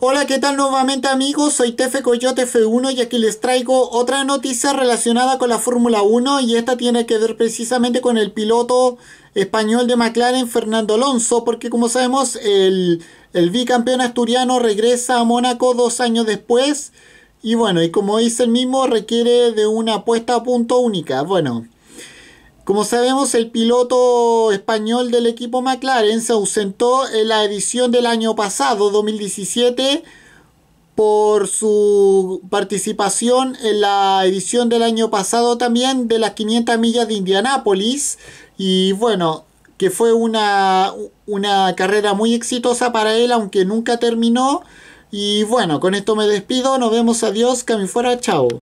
Hola, ¿qué tal nuevamente amigos? Soy Tefe Coyote F1 y aquí les traigo otra noticia relacionada con la Fórmula 1 y esta tiene que ver precisamente con el piloto español de McLaren Fernando Alonso porque como sabemos el, bicampeón asturiano regresa a Mónaco dos años después y bueno, y como dice el mismo requiere de una apuesta a punto única. Bueno, como sabemos, el piloto español del equipo McLaren se ausentó en la edición del año pasado, 2017, por su participación en la edición del año pasado también de las 500 millas de Indianápolis. Y bueno, que fue una, una carrera muy exitosa para él, aunque nunca terminó. Y bueno, con esto me despido, nos vemos, adiós, que fuera, chao.